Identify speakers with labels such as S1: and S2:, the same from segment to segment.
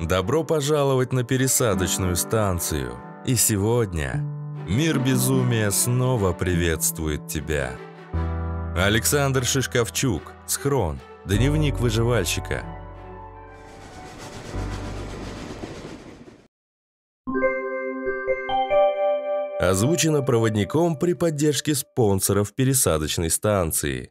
S1: Добро пожаловать на пересадочную станцию. И сегодня мир безумия снова приветствует тебя. Александр Шишковчук, Схрон, дневник выживальщика. Озвучено проводником при поддержке спонсоров пересадочной станции.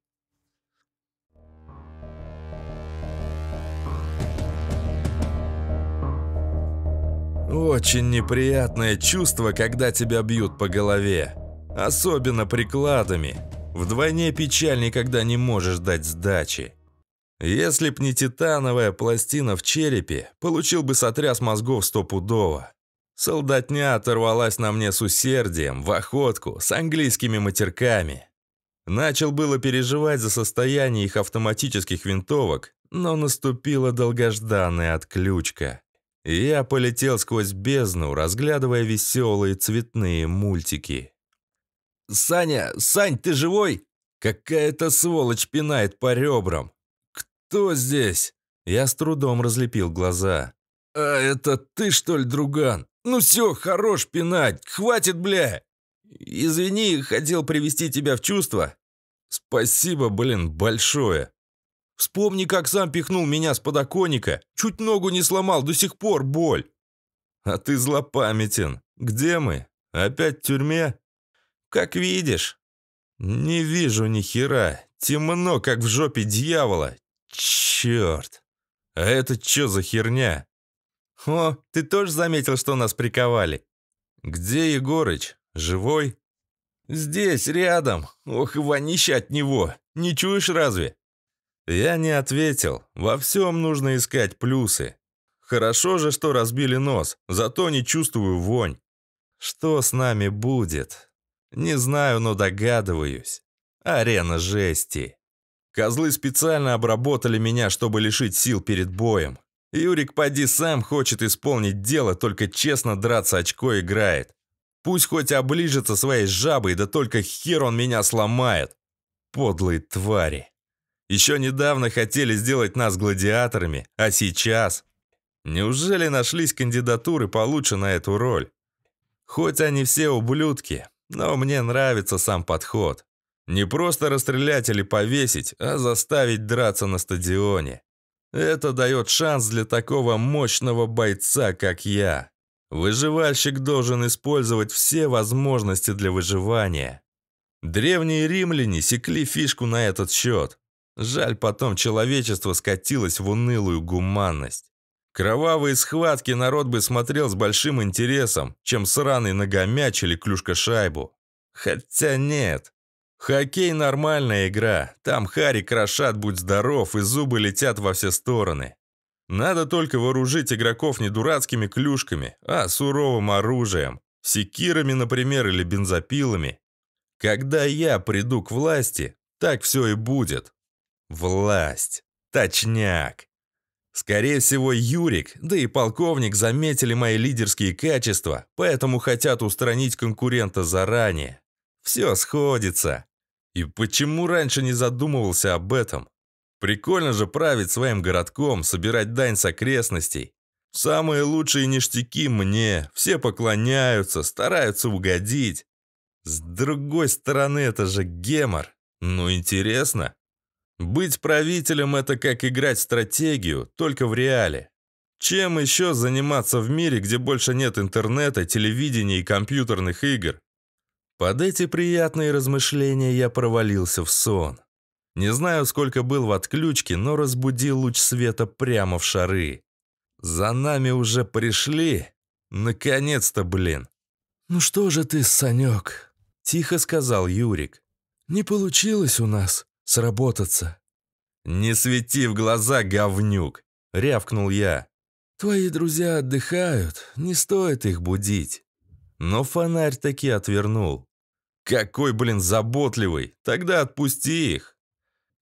S1: Очень неприятное чувство, когда тебя бьют по голове. Особенно прикладами. Вдвойне печальней, когда не можешь дать сдачи. Если б не титановая пластина в черепе, получил бы сотряс мозгов стопудово. Солдатня оторвалась на мне с усердием, в охотку, с английскими матерками. Начал было переживать за состояние их автоматических винтовок, но наступила долгожданная отключка. Я полетел сквозь бездну, разглядывая веселые цветные мультики. «Саня! Сань, ты живой?» Какая-то сволочь пинает по ребрам. «Кто здесь?» Я с трудом разлепил глаза. «А это ты, что ли, друган? Ну все, хорош пинать, хватит, бля!» «Извини, хотел привести тебя в чувство». «Спасибо, блин, большое!» Вспомни, как сам пихнул меня с подоконника. Чуть ногу не сломал, до сих пор боль. А ты злопамятен. Где мы? Опять в тюрьме? Как видишь. Не вижу ни хера. Темно, как в жопе дьявола. Черт. А это что за херня? О, ты тоже заметил, что нас приковали? Где Егорыч? Живой? Здесь, рядом. Ох, вонища от него. Не чуешь разве? Я не ответил. Во всем нужно искать плюсы. Хорошо же, что разбили нос, зато не чувствую вонь. Что с нами будет? Не знаю, но догадываюсь. Арена жести. Козлы специально обработали меня, чтобы лишить сил перед боем. Юрик поди сам хочет исполнить дело, только честно драться очко играет. Пусть хоть оближется своей жабой, да только хер он меня сломает. Подлые твари. Еще недавно хотели сделать нас гладиаторами, а сейчас... Неужели нашлись кандидатуры получше на эту роль? Хоть они все ублюдки, но мне нравится сам подход. Не просто расстрелять или повесить, а заставить драться на стадионе. Это дает шанс для такого мощного бойца, как я. Выживальщик должен использовать все возможности для выживания. Древние римляне секли фишку на этот счет. Жаль, потом человечество скатилось в унылую гуманность. Кровавые схватки народ бы смотрел с большим интересом, чем сраный ногомяч или клюшка-шайбу. Хотя нет. Хоккей – нормальная игра. Там хари крошат, будь здоров, и зубы летят во все стороны. Надо только вооружить игроков не дурацкими клюшками, а суровым оружием. Секирами, например, или бензопилами. Когда я приду к власти, так все и будет. Власть. Точняк. Скорее всего, Юрик, да и полковник заметили мои лидерские качества, поэтому хотят устранить конкурента заранее. Все сходится. И почему раньше не задумывался об этом? Прикольно же править своим городком, собирать дань с окрестностей. Самые лучшие ништяки мне, все поклоняются, стараются угодить. С другой стороны, это же гемор. Ну, интересно. Быть правителем – это как играть стратегию, только в реале. Чем еще заниматься в мире, где больше нет интернета, телевидения и компьютерных игр? Под эти приятные размышления я провалился в сон. Не знаю, сколько был в отключке, но разбудил луч света прямо в шары. За нами уже пришли? Наконец-то, блин. «Ну что же ты, Санек?» – тихо сказал Юрик. «Не получилось у нас сработаться». «Не свети в глаза, говнюк!» — рявкнул я. «Твои друзья отдыхают, не стоит их будить». Но фонарь таки отвернул. «Какой, блин, заботливый! Тогда отпусти их!»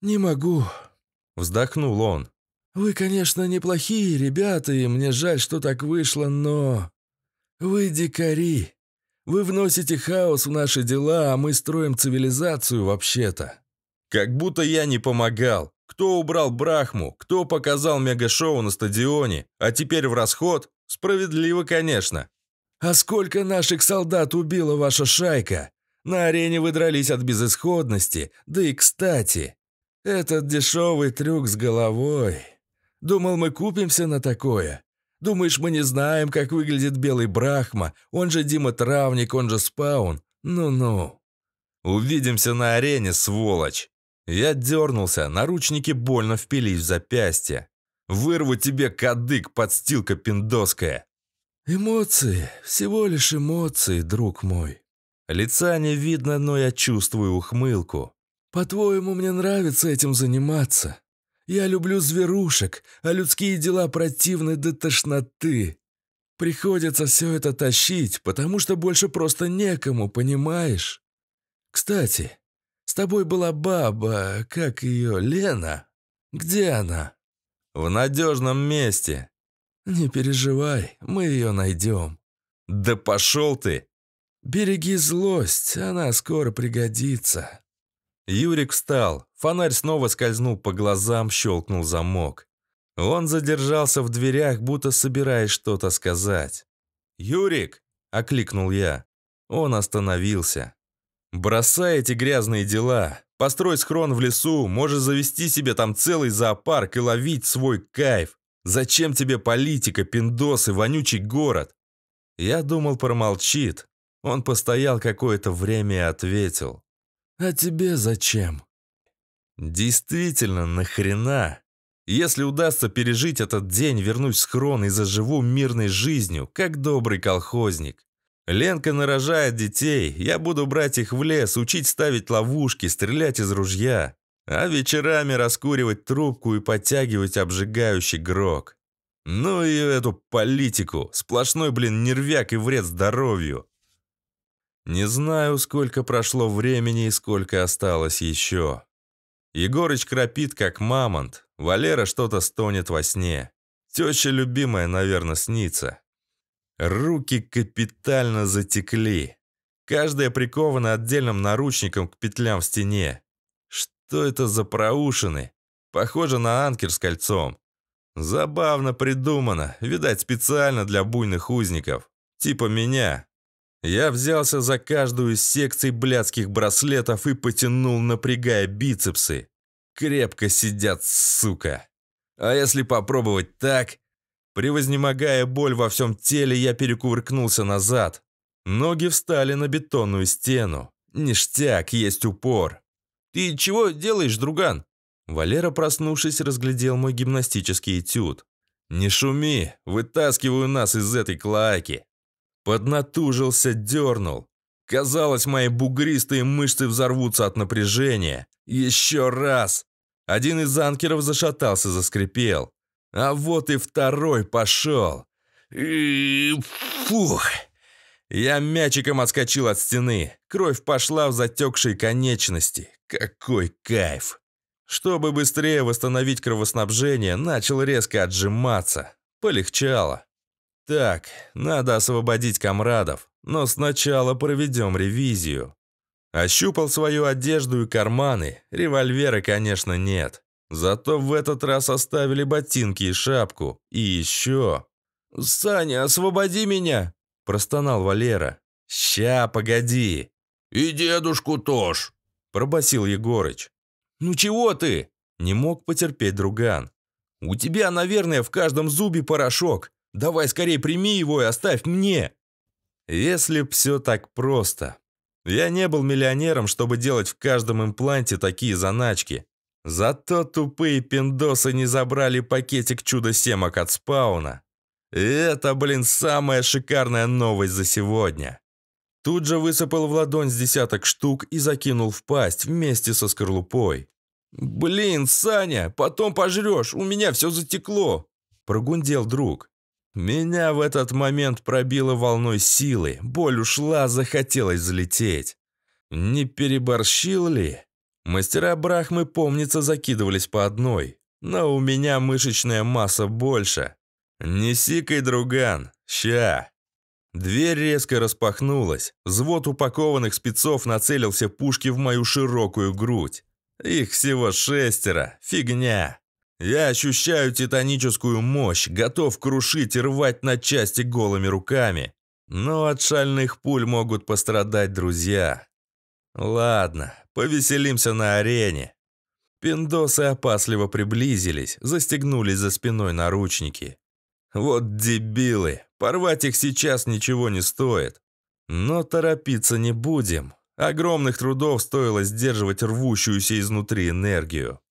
S1: «Не могу», — вздохнул он. «Вы, конечно, неплохие ребята, и мне жаль, что так вышло, но... Вы дикари. Вы вносите хаос в наши дела, а мы строим цивилизацию вообще-то. Как будто я не помогал. Кто убрал Брахму, кто показал мегашоу на стадионе, а теперь в расход? Справедливо, конечно. «А сколько наших солдат убила ваша шайка? На арене вы дрались от безысходности, да и кстати. Этот дешевый трюк с головой. Думал, мы купимся на такое? Думаешь, мы не знаем, как выглядит белый Брахма, он же Дима Травник, он же Спаун? Ну-ну». «Увидимся на арене, сволочь!» Я дернулся, наручники больно впились в запястье. «Вырву тебе кадык, подстилка пиндоская!» «Эмоции, всего лишь эмоции, друг мой!» Лица не видно, но я чувствую ухмылку. «По-твоему, мне нравится этим заниматься? Я люблю зверушек, а людские дела противны до тошноты. Приходится все это тащить, потому что больше просто некому, понимаешь? Кстати, тобой была баба, как ее, Лена? Где она?» «В надежном месте». «Не переживай, мы ее найдем». «Да пошел ты!» «Береги злость, она скоро пригодится». Юрик встал, фонарь снова скользнул по глазам, щелкнул замок. Он задержался в дверях, будто собираясь что-то сказать. «Юрик!» – окликнул я. Он остановился. Бросай эти грязные дела. Построй схрон в лесу, можешь завести себе там целый зоопарк и ловить свой кайф. Зачем тебе политика, пиндосы, вонючий город? Я думал, промолчит. Он постоял какое-то время и ответил. А тебе зачем? Действительно, нахрена? Если удастся пережить этот день, вернусь в схрон и заживу мирной жизнью, как добрый колхозник. Ленка нарожает детей, я буду брать их в лес, учить ставить ловушки, стрелять из ружья, а вечерами раскуривать трубку и подтягивать обжигающий грок. Ну и эту политику, сплошной, блин, нервяк и вред здоровью. Не знаю, сколько прошло времени и сколько осталось еще. Егорыч крапит, как мамонт, Валера что-то стонет во сне. Теща любимая, наверное, снится. Руки капитально затекли. Каждая прикована отдельным наручником к петлям в стене. Что это за проушины? Похоже на анкер с кольцом. Забавно придумано, видать специально для буйных узников. Типа меня. Я взялся за каждую из секций блядских браслетов и потянул, напрягая бицепсы. Крепко сидят, сука. А если попробовать так, Превознемогая боль во всем теле, я перекувыркнулся назад. Ноги встали на бетонную стену. Ништяк, есть упор. «Ты чего делаешь, друган?» Валера, проснувшись, разглядел мой гимнастический этюд. «Не шуми, вытаскиваю нас из этой клоаки!» Поднатужился, дернул. Казалось, мои бугристые мышцы взорвутся от напряжения. «Еще раз!» Один из анкеров зашатался, заскрипел. А вот и второй пошел. И... Фух! Я мячиком отскочил от стены. Кровь пошла в затекшие конечности. Какой кайф! Чтобы быстрее восстановить кровоснабжение, начал резко отжиматься. Полегчало. Так, надо освободить комрадов, но сначала проведем ревизию. Ощупал свою одежду и карманы. Револьвера, конечно, нет. Зато в этот раз оставили ботинки и шапку. И еще... «Саня, освободи меня!» – простонал Валера. «Ща, погоди!» «И дедушку тоже!» – пробасил Егорыч. «Ну чего ты?» – не мог потерпеть друган. «У тебя, наверное, в каждом зубе порошок. Давай скорее прими его и оставь мне!» Если б все так просто. Я не был миллионером, чтобы делать в каждом импланте такие заначки. Зато тупые пиндосы не забрали пакетик чудо-семок от спауна. это, блин, самая шикарная новость за сегодня. Тут же высыпал в ладонь с десяток штук и закинул в пасть вместе со скорлупой. «Блин, Саня, потом пожрешь, у меня все затекло!» Прогундел друг. Меня в этот момент пробило волной силы, боль ушла, захотелось взлететь. Не переборщил ли? Мастера Брахмы, помнится, закидывались по одной. Но у меня мышечная масса больше. «Неси-кай, друган! Ща!» Дверь резко распахнулась. Взвод упакованных спецов нацелился пушки в мою широкую грудь. Их всего шестеро. Фигня. Я ощущаю титаническую мощь, готов крушить и рвать на части голыми руками. Но от шальных пуль могут пострадать друзья. Ладно, Повеселимся на арене. Пиндосы опасливо приблизились, застегнулись за спиной наручники. Вот дебилы, порвать их сейчас ничего не стоит. Но торопиться не будем. Огромных трудов стоило сдерживать рвущуюся изнутри энергию.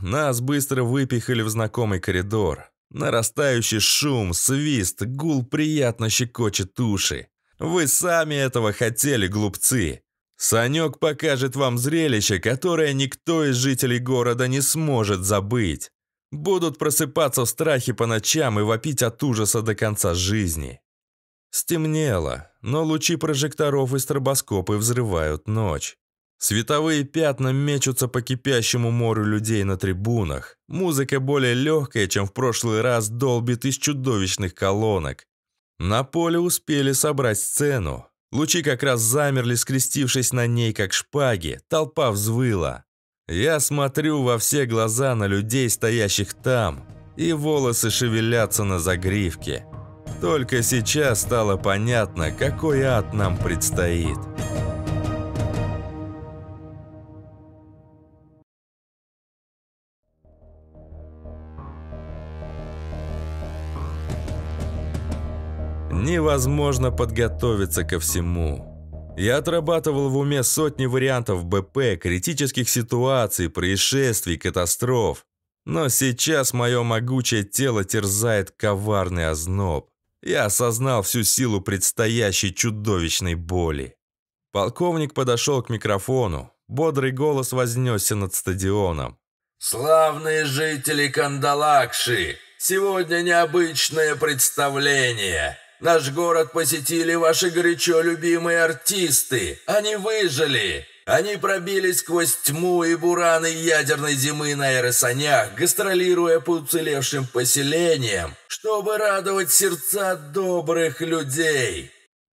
S1: Нас быстро выпихали в знакомый коридор. Нарастающий шум, свист, гул приятно щекочет уши. Вы сами этого хотели, глупцы. Санек покажет вам зрелище, которое никто из жителей города не сможет забыть. Будут просыпаться в страхе по ночам и вопить от ужаса до конца жизни. Стемнело, но лучи прожекторов и стробоскопы взрывают ночь. Световые пятна мечутся по кипящему морю людей на трибунах. Музыка более легкая, чем в прошлый раз, долбит из чудовищных колонок. На поле успели собрать сцену. Лучи как раз замерли, скрестившись на ней, как шпаги. Толпа взвыла. Я смотрю во все глаза на людей, стоящих там, и волосы шевелятся на загривке. Только сейчас стало понятно, какой ад нам предстоит. Невозможно подготовиться ко всему. Я отрабатывал в уме сотни вариантов БП, критических ситуаций, происшествий, катастроф. Но сейчас мое могучее тело терзает коварный озноб. Я осознал всю силу предстоящей чудовищной боли. Полковник подошел к микрофону. Бодрый голос вознесся над стадионом. «Славные жители Кандалакши! Сегодня необычное представление!» Наш город посетили ваши горячо любимые артисты. Они выжили. Они пробились сквозь тьму и бураны ядерной зимы на аэросанях, гастролируя по уцелевшим поселениям, чтобы радовать сердца добрых людей.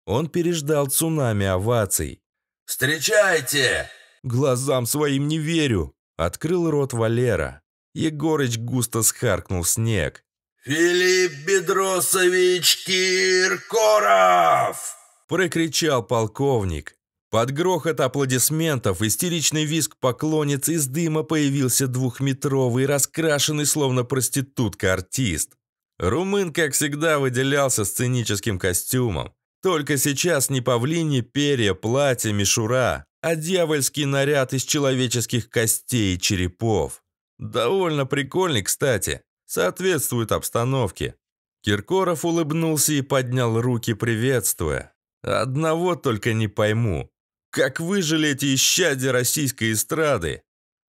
S1: Он переждал цунами оваций. «Встречайте!» «Глазам своим не верю!» Открыл рот Валера. Егорыч густо схаркнул снег. «Филипп Бедросович Киркоров!» – прокричал полковник. Под грохот аплодисментов истеричный визг поклонниц из дыма появился двухметровый, раскрашенный словно проститутка артист. Румын, как всегда, выделялся сценическим костюмом. Только сейчас не павлини перья, платье, мишура, а дьявольский наряд из человеческих костей и черепов. Довольно прикольный, кстати соответствует обстановке. Киркоров улыбнулся и поднял руки, приветствуя. «Одного только не пойму. Как выжили эти исчадия российской эстрады?»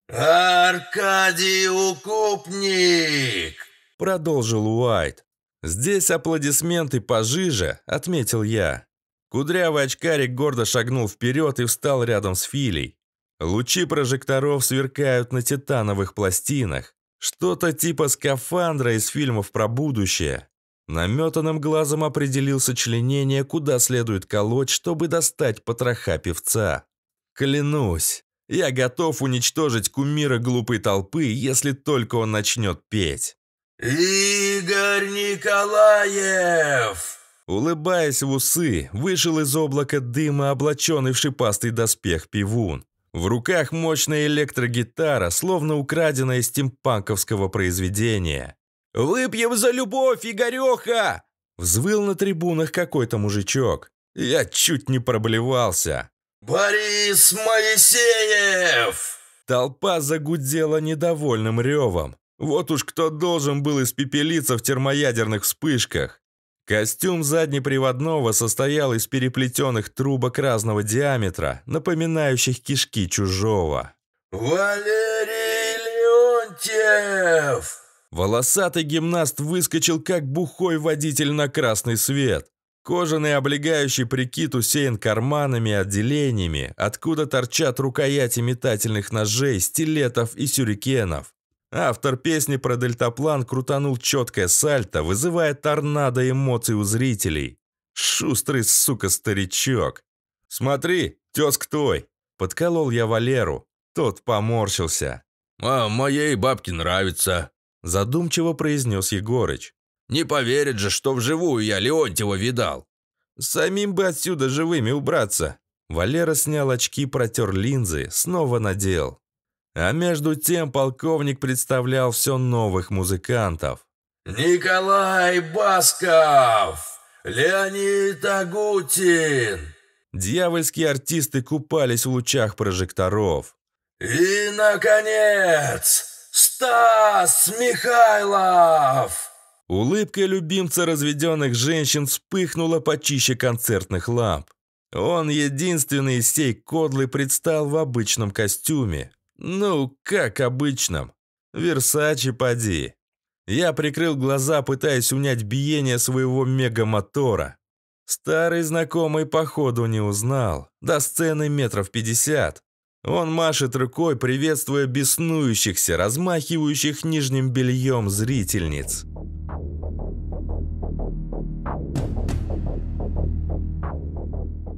S1: «Аркадий Укупник!» – продолжил Уайт. «Здесь аплодисменты пожиже», – отметил я. Кудрявый очкарик гордо шагнул вперед и встал рядом с Филей. Лучи прожекторов сверкают на титановых пластинах. Что-то типа скафандра из фильмов про будущее. Наметанным глазом определился членение, куда следует колоть, чтобы достать потроха певца. Клянусь, я готов уничтожить кумира глупой толпы, если только он начнет петь. «Игорь Николаев!» Улыбаясь в усы, вышел из облака дыма облаченный в шипастый доспех пивун. В руках мощная электрогитара, словно украденная из стимпанковского произведения. «Выпьем за любовь, Игореха!» Взвыл на трибунах какой-то мужичок. Я чуть не проблевался. «Борис Моисеев!» Толпа загудела недовольным ревом. Вот уж кто должен был испепелиться в термоядерных вспышках. Костюм заднеприводного состоял из переплетенных трубок разного диаметра, напоминающих кишки чужого. «Валерий Леонтьев!» Волосатый гимнаст выскочил, как бухой водитель на красный свет. Кожаный облегающий прикид усеян карманами и отделениями, откуда торчат рукояти метательных ножей, стилетов и сюрикенов. Автор песни про дельтаплан крутанул четкое сальто, вызывая торнадо эмоций у зрителей. Шустрый, сука, старичок. «Смотри, тезка твой!» Подколол я Валеру. Тот поморщился. «А моей бабке нравится», – задумчиво произнес Егорыч. «Не поверит же, что вживую я Леонтьева видал». «Самим бы отсюда живыми убраться». Валера снял очки, протер линзы, снова надел. А между тем полковник представлял все новых музыкантов. «Николай Басков! Леонид Агутин!» Дьявольские артисты купались в лучах прожекторов. «И, наконец, Стас Михайлов!» Улыбка любимца разведенных женщин вспыхнула почище концертных ламп. Он единственный из сей кодлы предстал в обычном костюме. Ну, как обычно. Версачи поди. Я прикрыл глаза, пытаясь унять биение своего мегамотора. Старый знакомый походу не узнал. До сцены метров пятьдесят. Он машет рукой, приветствуя беснующихся, размахивающих нижним бельем зрительниц.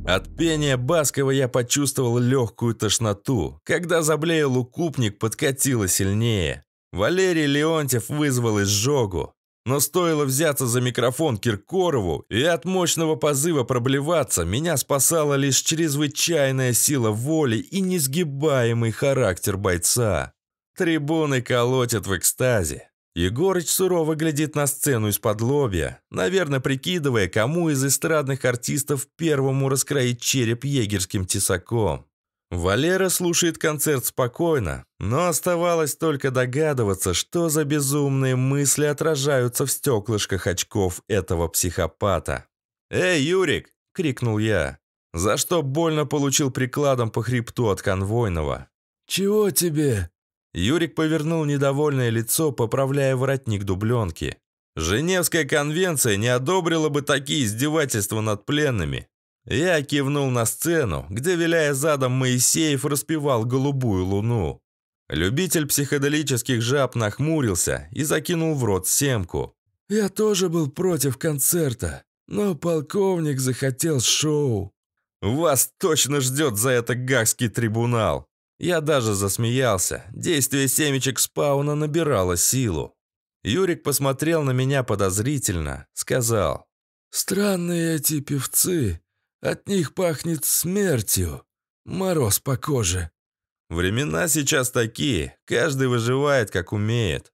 S1: От пения Баскова я почувствовал легкую тошноту. Когда заблеял укупник, подкатило сильнее. Валерий Леонтьев вызвал изжогу. Но стоило взяться за микрофон Киркорову и от мощного позыва проблеваться, меня спасала лишь чрезвычайная сила воли и несгибаемый характер бойца. Трибуны колотят в экстазе. Егорыч сурово глядит на сцену из-под лобья, наверное, прикидывая, кому из эстрадных артистов первому раскроить череп егерским тесаком. Валера слушает концерт спокойно, но оставалось только догадываться, что за безумные мысли отражаются в стеклышках очков этого психопата. «Эй, Юрик!» – крикнул я, за что больно получил прикладом по хребту от конвойного. «Чего тебе?» Юрик повернул недовольное лицо, поправляя воротник дубленки. «Женевская конвенция не одобрила бы такие издевательства над пленными». Я кивнул на сцену, где, виляя задом, Моисеев распевал голубую луну. Любитель психоделических жаб нахмурился и закинул в рот семку. «Я тоже был против концерта, но полковник захотел шоу». «Вас точно ждет за это гагский трибунал!» Я даже засмеялся. Действие семечек спауна набирало силу. Юрик посмотрел на меня подозрительно, сказал. «Странные эти певцы. От них пахнет смертью. Мороз по коже». «Времена сейчас такие. Каждый выживает, как умеет».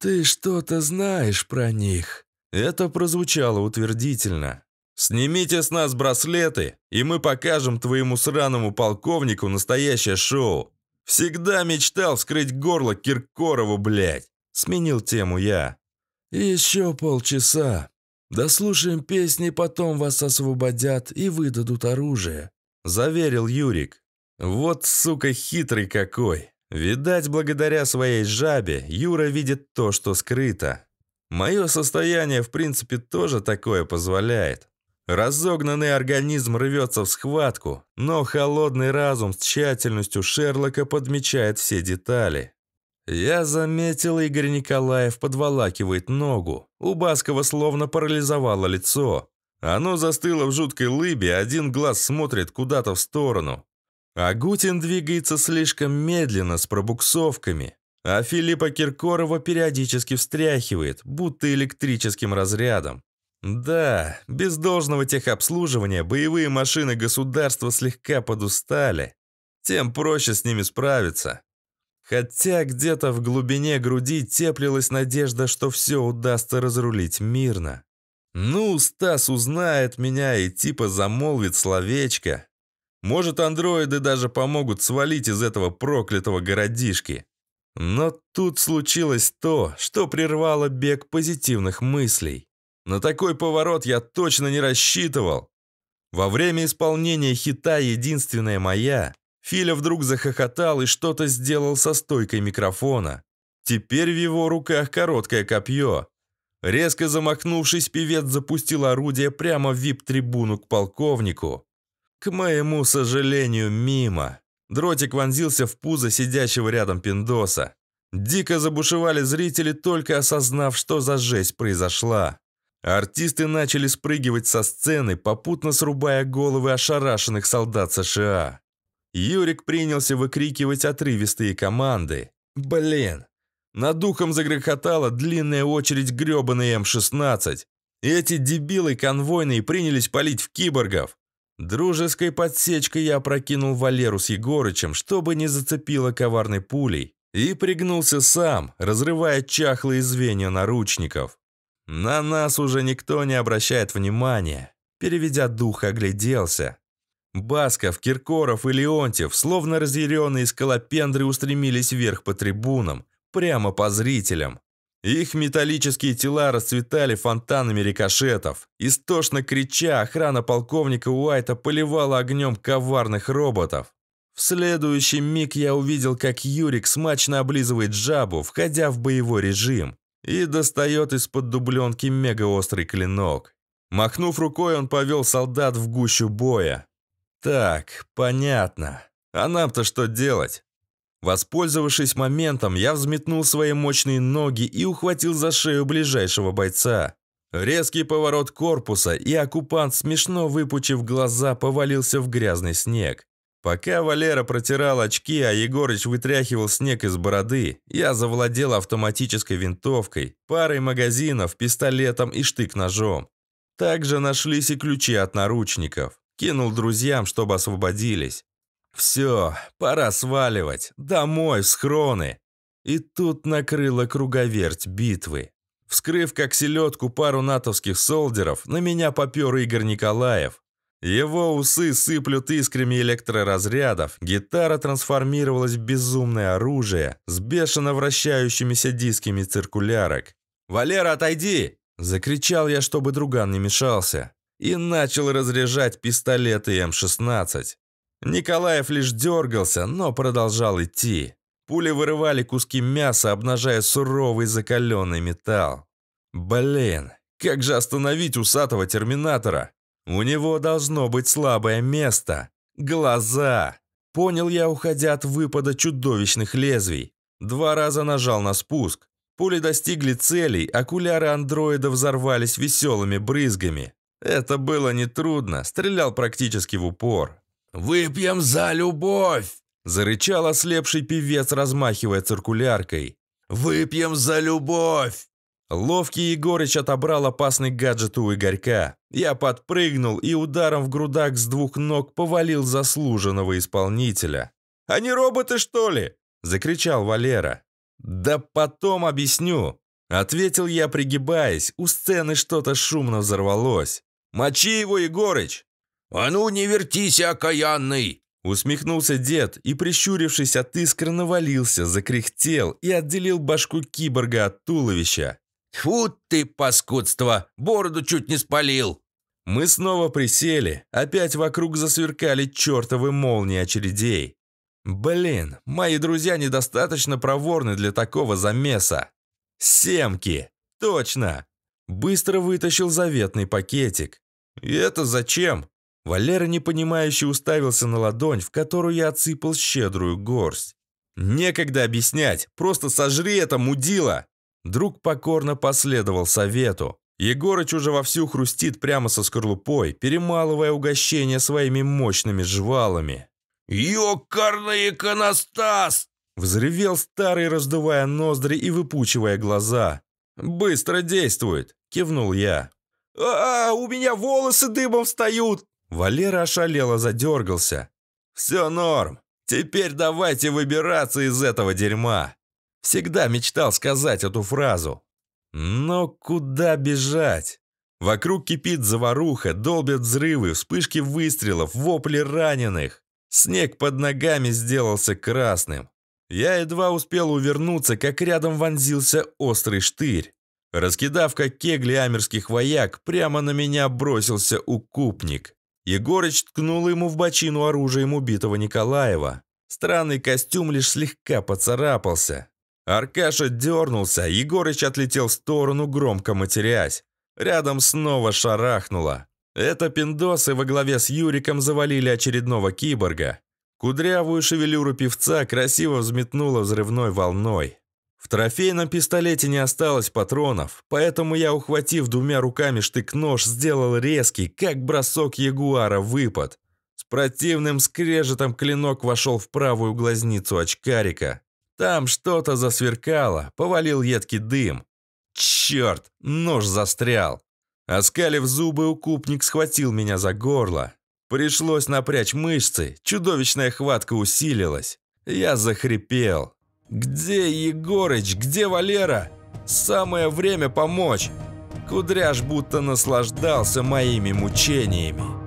S1: «Ты что-то знаешь про них?» Это прозвучало утвердительно. «Снимите с нас браслеты, и мы покажем твоему сраному полковнику настоящее шоу. Всегда мечтал вскрыть горло Киркорову, блядь!» Сменил тему я. «Еще полчаса. Дослушаем песни, потом вас освободят и выдадут оружие», – заверил Юрик. «Вот, сука, хитрый какой!» Видать, благодаря своей жабе Юра видит то, что скрыто. Мое состояние, в принципе, тоже такое позволяет. Разогнанный организм рвется в схватку, но холодный разум с тщательностью Шерлока подмечает все детали. Я заметил, Игорь Николаев подволакивает ногу. У Баскова словно парализовало лицо. Оно застыло в жуткой лыбе, один глаз смотрит куда-то в сторону. Агутин двигается слишком медленно, с пробуксовками. А Филиппа Киркорова периодически встряхивает, будто электрическим разрядом. Да, без должного техобслуживания боевые машины государства слегка подустали. Тем проще с ними справиться. Хотя где-то в глубине груди теплилась надежда, что все удастся разрулить мирно. Ну, Стас узнает меня и типа замолвит словечко. Может, андроиды даже помогут свалить из этого проклятого городишки. Но тут случилось то, что прервало бег позитивных мыслей. На такой поворот я точно не рассчитывал. Во время исполнения хита «Единственная моя» Филя вдруг захохотал и что-то сделал со стойкой микрофона. Теперь в его руках короткое копье. Резко замахнувшись, певец запустил орудие прямо в вип-трибуну к полковнику. К моему сожалению, мимо. Дротик вонзился в пузо сидящего рядом пиндоса. Дико забушевали зрители, только осознав, что за жесть произошла. А артисты начали спрыгивать со сцены, попутно срубая головы ошарашенных солдат США. Юрик принялся выкрикивать отрывистые команды. «Блин!» Над духом загрохотала длинная очередь грёбаной М-16. Эти дебилы конвойные принялись палить в киборгов. Дружеской подсечкой я прокинул Валеру с Егорычем, чтобы не зацепило коварной пулей, и пригнулся сам, разрывая чахлые звенья наручников. На нас уже никто не обращает внимания. Переведя дух, огляделся. Басков, Киркоров и Леонтьев, словно разъяренные скалопендры, устремились вверх по трибунам, прямо по зрителям. Их металлические тела расцветали фонтанами рикошетов. Истошно крича, охрана полковника Уайта поливала огнем коварных роботов. В следующий миг я увидел, как Юрик смачно облизывает жабу, входя в боевой режим и достает из-под дубленки мегаострый клинок. Махнув рукой, он повел солдат в гущу боя. «Так, понятно. А нам-то что делать?» Воспользовавшись моментом, я взметнул свои мощные ноги и ухватил за шею ближайшего бойца. Резкий поворот корпуса, и оккупант, смешно выпучив глаза, повалился в грязный снег. Пока Валера протирал очки, а Егорыч вытряхивал снег из бороды, я завладел автоматической винтовкой, парой магазинов, пистолетом и штык-ножом. Также нашлись и ключи от наручников. Кинул друзьям, чтобы освободились. «Все, пора сваливать. Домой, в схроны!» И тут накрыла круговерть битвы. Вскрыв как селедку пару натовских солдеров, на меня попер Игорь Николаев. Его усы сыплют искрами электроразрядов, гитара трансформировалась в безумное оружие с бешено вращающимися дисками циркулярок. «Валера, отойди!» – закричал я, чтобы друган не мешался, и начал разряжать пистолеты М-16. Николаев лишь дергался, но продолжал идти. Пули вырывали куски мяса, обнажая суровый закаленный металл. Блин, как же остановить усатого терминатора? У него должно быть слабое место. Глаза. Понял я, уходя от выпада чудовищных лезвий. Два раза нажал на спуск. Пули достигли целей, окуляры андроида взорвались веселыми брызгами. Это было нетрудно, стрелял практически в упор. «Выпьем за любовь!» – зарычал ослепший певец, размахивая циркуляркой. «Выпьем за любовь!» Ловкий Егорыч отобрал опасный гаджет у Игорька. Я подпрыгнул и ударом в грудак с двух ног повалил заслуженного исполнителя. «Они роботы, что ли?» – закричал Валера. «Да потом объясню!» – ответил я, пригибаясь. У сцены что-то шумно взорвалось. «Мочи его, Егорыч!» «А ну, не вертись, окаянный!» Усмехнулся дед и, прищурившись от искры навалился, закряхтел и отделил башку киборга от туловища. Тьфу ты, паскудство! Бороду чуть не спалил!» Мы снова присели, опять вокруг засверкали чертовы молнии очередей. Блин, мои друзья недостаточно проворны для такого замеса. Семки! Точно! Быстро вытащил заветный пакетик. И это зачем? Валера непонимающе уставился на ладонь, в которую я отсыпал щедрую горсть. «Некогда объяснять, просто сожри это, мудила!» Друг покорно последовал совету. Егорыч уже вовсю хрустит прямо со скорлупой, перемалывая угощение своими мощными жвалами. «Ёкарный иконостас!» Взревел старый, раздувая ноздри и выпучивая глаза. «Быстро действует!» – кивнул я. а, -а, -а у меня волосы дыбом встают!» Валера ошалело задергался. «Все норм! Теперь давайте выбираться из этого дерьма!» Всегда мечтал сказать эту фразу. Но куда бежать? Вокруг кипит заваруха, долбят взрывы, вспышки выстрелов, вопли раненых. Снег под ногами сделался красным. Я едва успел увернуться, как рядом вонзился острый штырь. Раскидав как кегли амерских вояк, прямо на меня бросился укупник. Егорыч ткнул ему в бочину оружием убитого Николаева. Странный костюм лишь слегка поцарапался. Аркаша дернулся, Егорыч отлетел в сторону, громко матерясь. Рядом снова шарахнуло. Это пиндосы во главе с Юриком завалили очередного киборга. Кудрявую шевелюру певца красиво взметнуло взрывной волной. В трофейном пистолете не осталось патронов, поэтому я, ухватив двумя руками штык-нож, сделал резкий, как бросок ягуара, выпад. С противным скрежетом клинок вошел в правую глазницу очкарика. Там что-то засверкало, повалил едкий дым. Черт, нож застрял. Оскалив зубы, укупник схватил меня за горло. Пришлось напрячь мышцы, чудовищная хватка усилилась. Я захрипел. «Где Егорыч? Где Валера? Самое время помочь!» Кудряш будто наслаждался моими мучениями.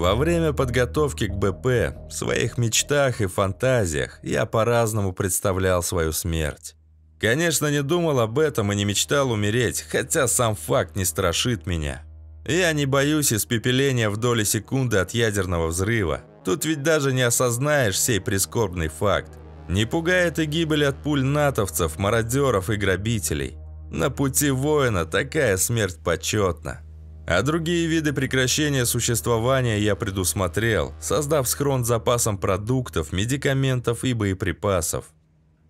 S1: Во время подготовки к БП, в своих мечтах и фантазиях я по-разному представлял свою смерть. Конечно, не думал об этом и не мечтал умереть, хотя сам факт не страшит меня. Я не боюсь испепеления в доли секунды от ядерного взрыва. Тут ведь даже не осознаешь сей прискорбный факт. Не пугает и гибель от пуль натовцев, мародеров и грабителей. На пути воина такая смерть почетна. А другие виды прекращения существования я предусмотрел, создав схрон с запасом продуктов, медикаментов и боеприпасов.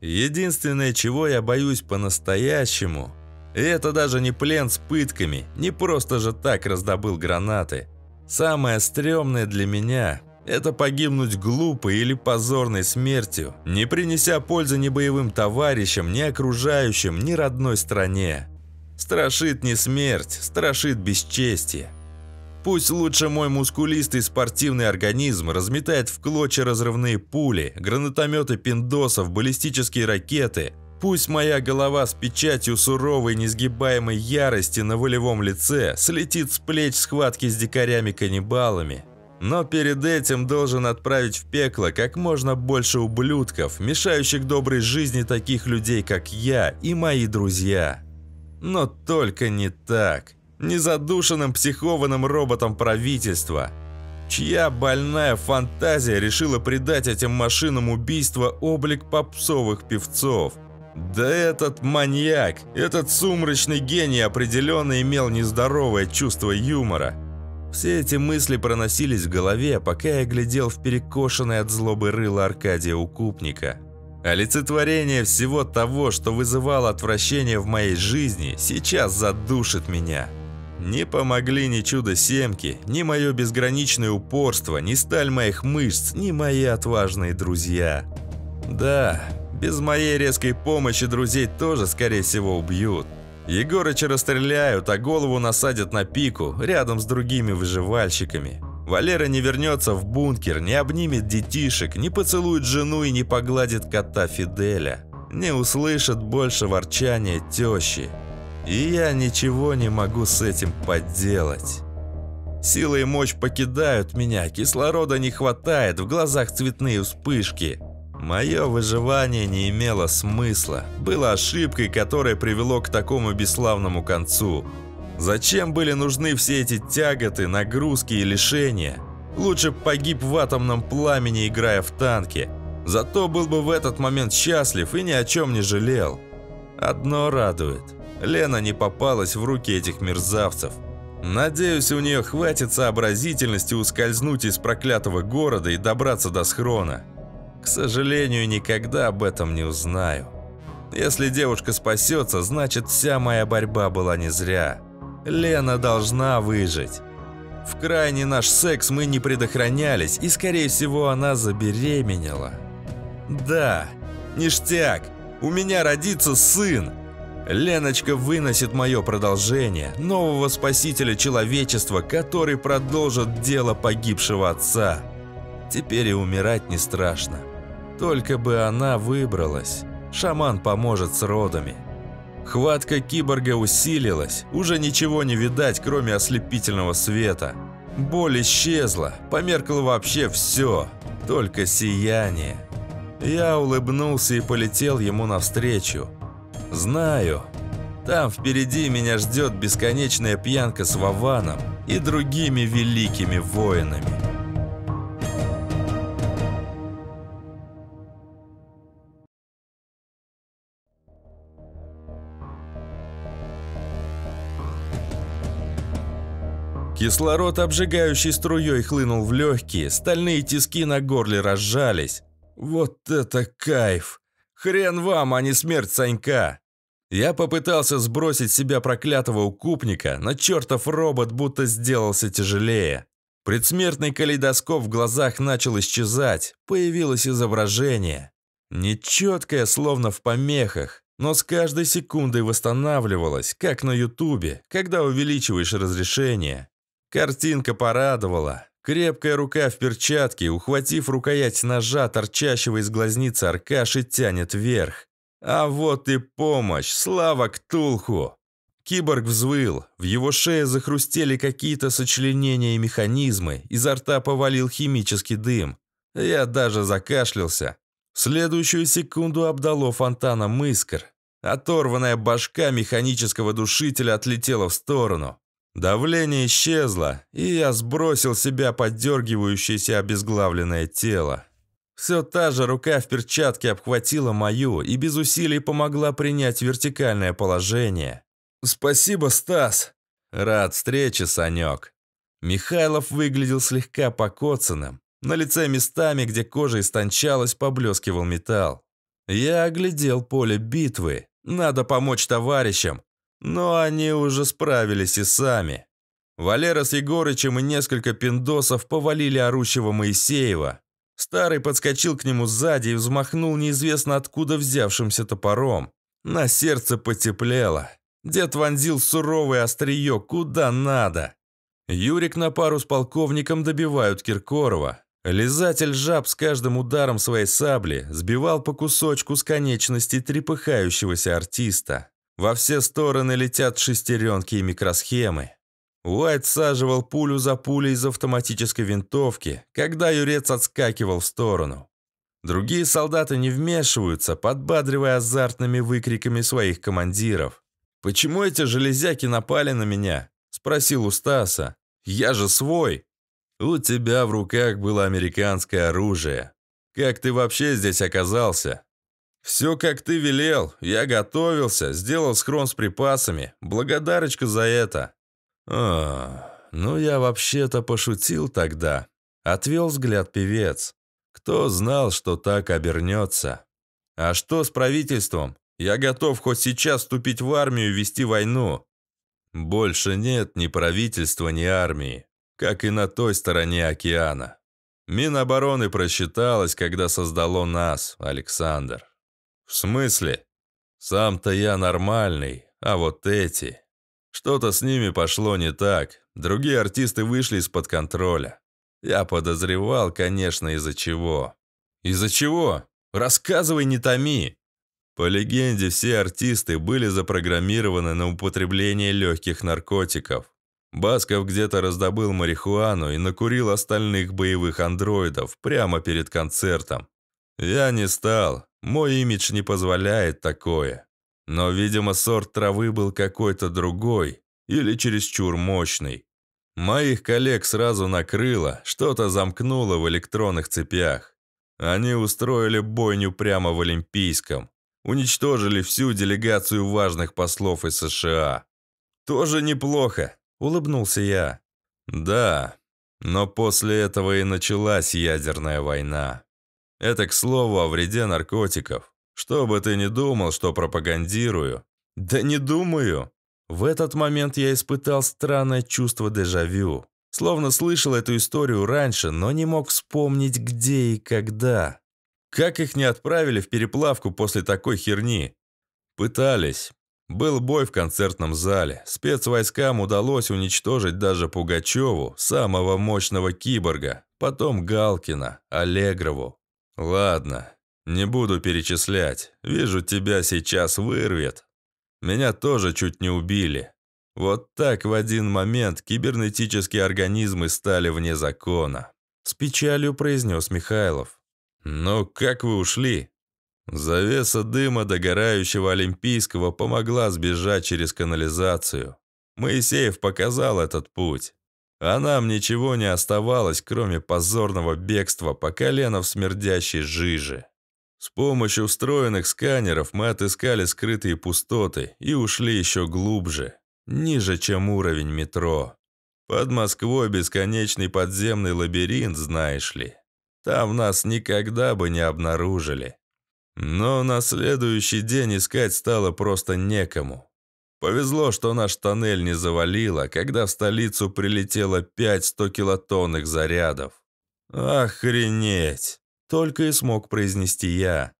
S1: Единственное, чего я боюсь по-настоящему, это даже не плен с пытками, не просто же так раздобыл гранаты. Самое стрёмное для меня – это погибнуть глупой или позорной смертью, не принеся пользы ни боевым товарищам, ни окружающим, ни родной стране. Страшит не смерть, страшит бесчестие. Пусть лучше мой мускулистый спортивный организм разметает в клочья разрывные пули, гранатометы пиндосов, баллистические ракеты. Пусть моя голова с печатью суровой несгибаемой ярости на волевом лице слетит с плеч схватки с дикарями-каннибалами. Но перед этим должен отправить в пекло как можно больше ублюдков, мешающих доброй жизни таких людей, как я и мои друзья. Но только не так. Не задушенным психованным роботом правительства. Чья больная фантазия решила придать этим машинам убийства облик попсовых певцов? Да этот маньяк, этот сумрачный гений определенно имел нездоровое чувство юмора. Все эти мысли проносились в голове, пока я глядел в перекошенное от злобы рыло Аркадия Укупника. Олицетворение всего того, что вызывало отвращение в моей жизни, сейчас задушит меня. Не помогли ни чудо-семки, ни мое безграничное упорство, ни сталь моих мышц, ни мои отважные друзья. Да, без моей резкой помощи друзей тоже, скорее всего, убьют. Егорыча расстреляют, а голову насадят на пику, рядом с другими выживальщиками. Валера не вернется в бункер, не обнимет детишек, не поцелует жену и не погладит кота Фиделя. Не услышит больше ворчания тещи. И я ничего не могу с этим подделать. Сила и мощь покидают меня, кислорода не хватает, в глазах цветные вспышки. Мое выживание не имело смысла, было ошибкой, которая привело к такому бесславному концу. Зачем были нужны все эти тяготы, нагрузки и лишения? Лучше погиб в атомном пламени, играя в танки. Зато был бы в этот момент счастлив и ни о чем не жалел. Одно радует. Лена не попалась в руки этих мерзавцев. Надеюсь, у нее хватит сообразительности ускользнуть из проклятого города и добраться до схрона. К сожалению, никогда об этом не узнаю. Если девушка спасется, значит вся моя борьба была не зря. Лена должна выжить. В крайний наш секс мы не предохранялись, и, скорее всего, она забеременела. Да, ништяк, у меня родится сын. Леночка выносит мое продолжение, нового спасителя человечества, который продолжит дело погибшего отца. Теперь и умирать не страшно. Только бы она выбралась. Шаман поможет с родами. Хватка киборга усилилась, уже ничего не видать, кроме ослепительного света. Боль исчезла, померкло вообще все, только сияние. Я улыбнулся и полетел ему навстречу. Знаю, там впереди меня ждет бесконечная пьянка с Вованом и другими великими воинами. Кислород обжигающей струей хлынул в легкие, стальные тиски на горле разжались. Вот это кайф! Хрен вам, а не смерть Санька! Я попытался сбросить себя проклятого укупника, но чертов робот будто сделался тяжелее. Предсмертный калейдоскоп в глазах начал исчезать, появилось изображение. Нечеткое, словно в помехах, но с каждой секундой восстанавливалось, как на ютубе, когда увеличиваешь разрешение. Картинка порадовала. Крепкая рука в перчатке, ухватив рукоять ножа, торчащего из глазницы Аркаши, тянет вверх. А вот и помощь! Слава Ктулху! Киборг взвыл. В его шее захрустели какие-то сочленения и механизмы. Изо рта повалил химический дым. Я даже закашлялся. следующую секунду обдало фонтаном искр. Оторванная башка механического душителя отлетела в сторону. Давление исчезло, и я сбросил себя поддергивающееся обезглавленное тело. Все та же рука в перчатке обхватила мою и без усилий помогла принять вертикальное положение. «Спасибо, Стас!» «Рад встрече, Санек!» Михайлов выглядел слегка покоцанным. На лице местами, где кожа истончалась, поблескивал металл. Я оглядел поле битвы. Надо помочь товарищам. Но они уже справились и сами. Валера с Егорычем и несколько пиндосов повалили орущего Моисеева. Старый подскочил к нему сзади и взмахнул неизвестно откуда взявшимся топором. На сердце потеплело. Дед вонзил суровое острие куда надо. Юрик на пару с полковником добивают Киркорова. Лизатель жаб с каждым ударом своей сабли сбивал по кусочку с конечности трепыхающегося артиста. Во все стороны летят шестеренки и микросхемы. Уайт саживал пулю за пулей из автоматической винтовки, когда юрец отскакивал в сторону. Другие солдаты не вмешиваются, подбадривая азартными выкриками своих командиров. «Почему эти железяки напали на меня?» – спросил у Стаса. «Я же свой!» «У тебя в руках было американское оружие. Как ты вообще здесь оказался?» «Все, как ты велел. Я готовился, сделал схрон с припасами. Благодарочка за это». «А, ну я вообще-то пошутил тогда», — отвел взгляд певец. «Кто знал, что так обернется?» «А что с правительством? Я готов хоть сейчас вступить в армию и вести войну». «Больше нет ни правительства, ни армии, как и на той стороне океана. Минобороны просчиталась, когда создало нас, Александр». «В смысле? Сам-то я нормальный, а вот эти...» Что-то с ними пошло не так. Другие артисты вышли из-под контроля. Я подозревал, конечно, из-за чего. Из-за чего? Рассказывай, не томи. По легенде, все артисты были запрограммированы на употребление легких наркотиков. Басков где-то раздобыл марихуану и накурил остальных боевых андроидов прямо перед концертом. Я не стал, мой имидж не позволяет такое. Но, видимо, сорт травы был какой-то другой или чересчур мощный. Моих коллег сразу накрыло, что-то замкнуло в электронных цепях. Они устроили бойню прямо в Олимпийском. Уничтожили всю делегацию важных послов из США. «Тоже неплохо», – улыбнулся я. «Да, но после этого и началась ядерная война». Это, к слову, о вреде наркотиков. Что бы ты ни думал, что пропагандирую. Да не думаю. В этот момент я испытал странное чувство дежавю. Словно слышал эту историю раньше, но не мог вспомнить, где и когда. Как их не отправили в переплавку после такой херни? Пытались. Был бой в концертном зале. Спецвойскам удалось уничтожить даже Пугачеву, самого мощного киборга, потом Галкина, Аллегрову. «Ладно, не буду перечислять. Вижу, тебя сейчас вырвет. Меня тоже чуть не убили. Вот так в один момент кибернетические организмы стали вне закона», с печалью произнес Михайлов. «Но ну, как вы ушли?» Завеса дыма догорающего Олимпийского помогла сбежать через канализацию. Моисеев показал этот путь. А нам ничего не оставалось, кроме позорного бегства по колено в смердящей жиже. С помощью встроенных сканеров мы отыскали скрытые пустоты и ушли еще глубже, ниже, чем уровень метро. Под Москвой бесконечный подземный лабиринт, знаешь ли. Там нас никогда бы не обнаружили. Но на следующий день искать стало просто некому. Повезло, что наш тоннель не завалило, когда в столицу прилетело 5 100-килотонных зарядов. «Охренеть!» – только и смог произнести я.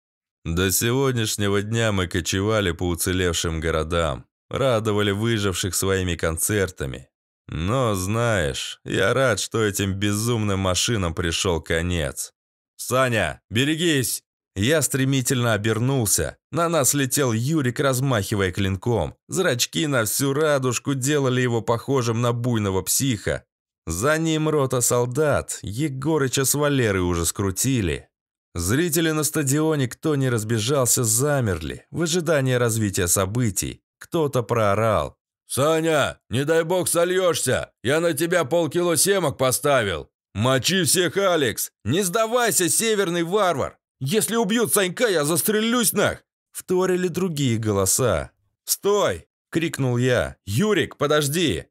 S1: До сегодняшнего дня мы кочевали по уцелевшим городам, радовали выживших своими концертами. Но, знаешь, я рад, что этим безумным машинам пришел конец. «Саня, берегись!» Я стремительно обернулся. На нас летел Юрик, размахивая клинком. Зрачки на всю радужку делали его похожим на буйного психа. За ним рота солдат. Егорыча с Валерой уже скрутили. Зрители на стадионе, кто не разбежался, замерли в ожидании развития событий. Кто-то проорал. «Саня, не дай бог сольешься! Я на тебя полкило семок поставил!» «Мочи всех, Алекс! Не сдавайся, северный варвар! «Если убьют Санька, я застрелюсь нах!» Вторили другие голоса. «Стой!» — крикнул я. «Юрик, подожди!»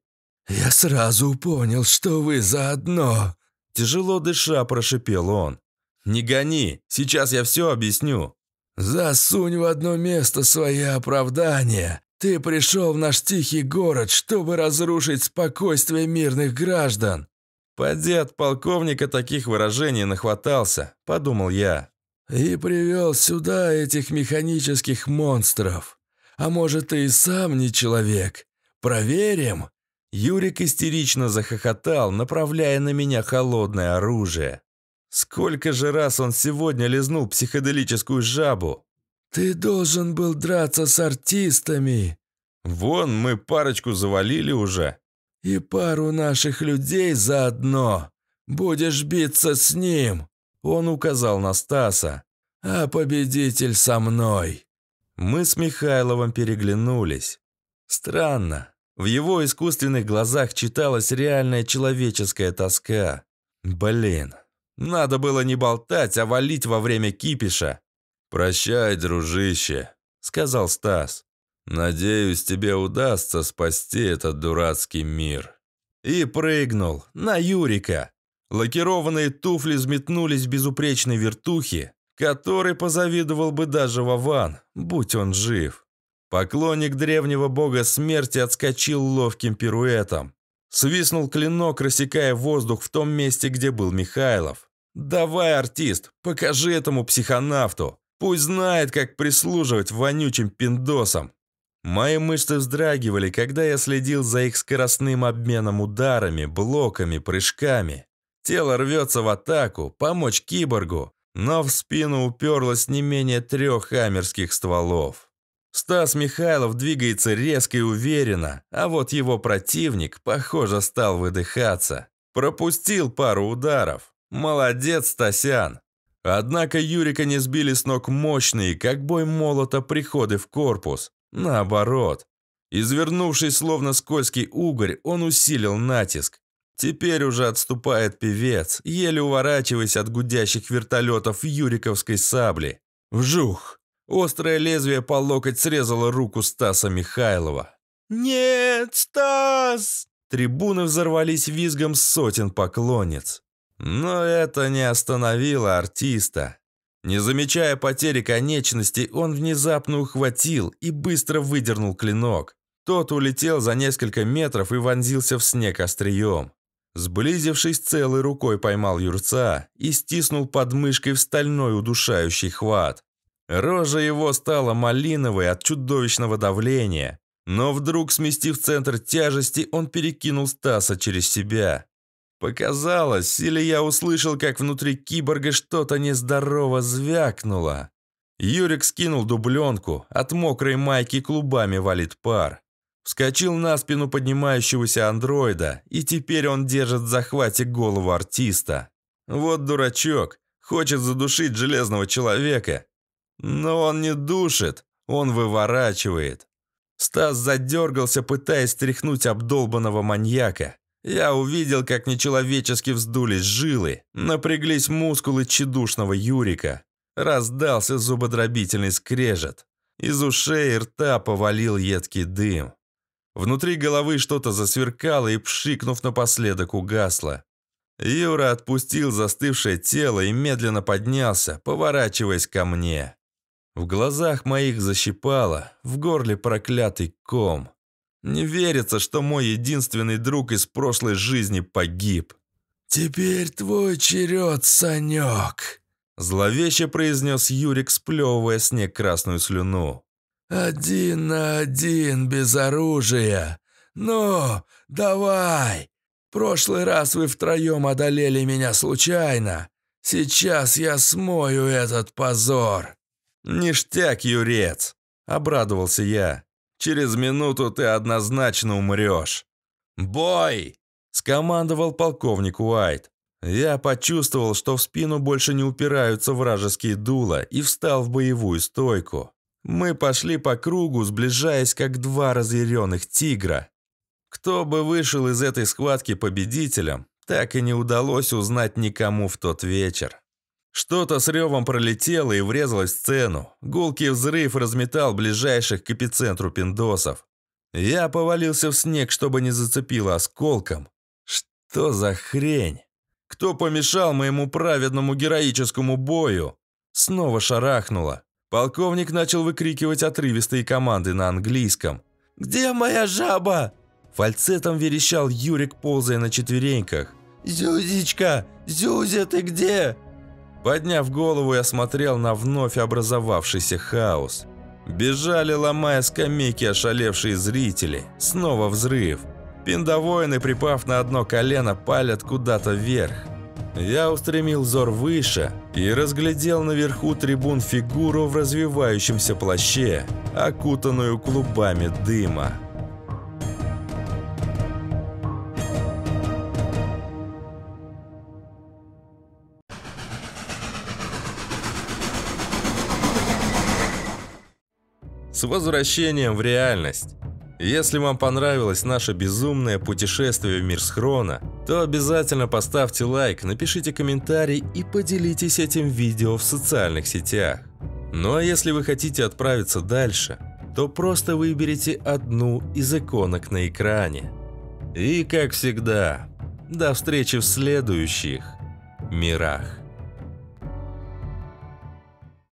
S1: «Я сразу понял, что вы заодно!» Тяжело дыша прошипел он. «Не гони, сейчас я все объясню!» «Засунь в одно место свои оправдания. Ты пришел в наш тихий город, чтобы разрушить спокойствие мирных граждан!» Поди от полковника таких выражений нахватался, подумал я и привел сюда этих механических монстров. А может, ты и сам не человек? Проверим!» Юрик истерично захохотал, направляя на меня холодное оружие. Сколько же раз он сегодня лизнул психоделическую жабу? «Ты должен был драться с артистами!» «Вон, мы парочку завалили уже!» «И пару наших людей заодно! Будешь биться с ним!» Он указал на Стаса. «А победитель со мной!» Мы с Михайловым переглянулись. Странно. В его искусственных глазах читалась реальная человеческая тоска. Блин, надо было не болтать, а валить во время кипиша. «Прощай, дружище», — сказал Стас. «Надеюсь, тебе удастся спасти этот дурацкий мир». И прыгнул на Юрика. Лакированные туфли взметнулись в безупречной вертухе, который позавидовал бы даже Вован, будь он жив. Поклонник древнего бога смерти отскочил ловким пируэтом. Свистнул клинок, рассекая воздух в том месте, где был Михайлов. «Давай, артист, покажи этому психонавту. Пусть знает, как прислуживать вонючим пиндосам». Мои мышцы вздрагивали, когда я следил за их скоростным обменом ударами, блоками, прыжками. Тело рвется в атаку, помочь киборгу, но в спину уперлось не менее трех хаммерских стволов. Стас Михайлов двигается резко и уверенно, а вот его противник, похоже, стал выдыхаться. Пропустил пару ударов. Молодец, Стасян. Однако Юрика не сбили с ног мощные, как бой молота, приходы в корпус. Наоборот. Извернувшись, словно скользкий угорь, он усилил натиск. Теперь уже отступает певец, еле уворачиваясь от гудящих вертолетов юриковской сабли. Вжух! Острое лезвие по локоть срезало руку Стаса Михайлова. «Нет, Стас!» Трибуны взорвались визгом сотен поклонниц. Но это не остановило артиста. Не замечая потери конечностей, он внезапно ухватил и быстро выдернул клинок. Тот улетел за несколько метров и вонзился в снег острием. Сблизившись целой рукой, поймал юрца и стиснул подмышкой в стальной удушающий хват. Рожа его стала малиновой от чудовищного давления, но вдруг, сместив центр тяжести, он перекинул Стаса через себя. Показалось, или я услышал, как внутри киборга что-то нездорово звякнуло. Юрик скинул дубленку, от мокрой майки клубами валит пар. Вскочил на спину поднимающегося андроида, и теперь он держит в захвате голову артиста. Вот дурачок, хочет задушить железного человека. Но он не душит, он выворачивает. Стас задергался, пытаясь стряхнуть обдолбанного маньяка. Я увидел, как нечеловечески вздулись жилы, напряглись мускулы чедушного Юрика. Раздался зубодробительный скрежет. Из ушей и рта повалил едкий дым. Внутри головы что-то засверкало и, пшикнув напоследок, угасло. Юра отпустил застывшее тело и медленно поднялся, поворачиваясь ко мне. В глазах моих защипало, в горле проклятый ком. Не верится, что мой единственный друг из прошлой жизни погиб. «Теперь твой черед, Санек!» Зловеще произнес Юрик, сплевывая снег красную слюну. «Один на один, без оружия! Ну, давай! Прошлый раз вы втроем одолели меня случайно! Сейчас я смою этот позор!» «Ништяк, Юрец!» — обрадовался я. «Через минуту ты однозначно умрешь!» «Бой!» — скомандовал полковник Уайт. Я почувствовал, что в спину больше не упираются вражеские дула и встал в боевую стойку. Мы пошли по кругу, сближаясь как два разъяренных тигра. Кто бы вышел из этой схватки победителем, так и не удалось узнать никому в тот вечер. Что-то с ревом пролетело и врезалось в сцену. Гулкий взрыв разметал ближайших к эпицентру пиндосов. Я повалился в снег, чтобы не зацепило осколком. Что за хрень? Кто помешал моему праведному героическому бою? Снова шарахнуло. Полковник начал выкрикивать отрывистые команды на английском. «Где моя жаба?» Фальцетом верещал Юрик, ползая на четвереньках. «Зюзечка! Зюзя, ты где?» Подняв голову, я смотрел на вновь образовавшийся хаос. Бежали, ломая скамейки ошалевшие зрители. Снова взрыв. Пиндовоины, припав на одно колено, палят куда-то вверх. Я устремил взор выше и разглядел наверху трибун фигуру в развивающемся плаще, окутанную клубами дыма. С возвращением в реальность. Если вам понравилось наше безумное путешествие в мир схрона, то обязательно поставьте лайк, напишите комментарий и поделитесь этим видео в социальных сетях. Ну а если вы хотите отправиться дальше, то просто выберите одну из иконок на экране. И как всегда, до встречи в следующих мирах.